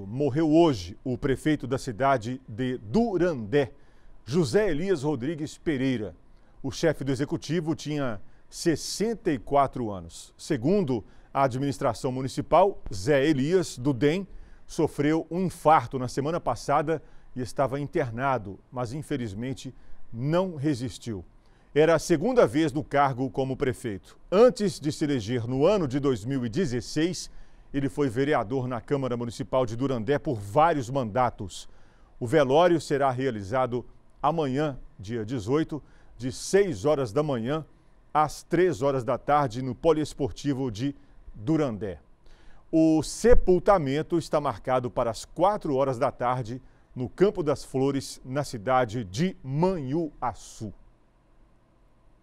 Morreu hoje o prefeito da cidade de Durandé, José Elias Rodrigues Pereira. O chefe do executivo tinha 64 anos. Segundo a administração municipal, Zé Elias, do DEM, sofreu um infarto na semana passada e estava internado, mas infelizmente não resistiu. Era a segunda vez no cargo como prefeito. Antes de se eleger no ano de 2016, ele foi vereador na Câmara Municipal de Durandé por vários mandatos. O velório será realizado amanhã, dia 18, de 6 horas da manhã às 3 horas da tarde no Poliesportivo de Durandé. O sepultamento está marcado para as 4 horas da tarde no Campo das Flores, na cidade de Manhuaçu.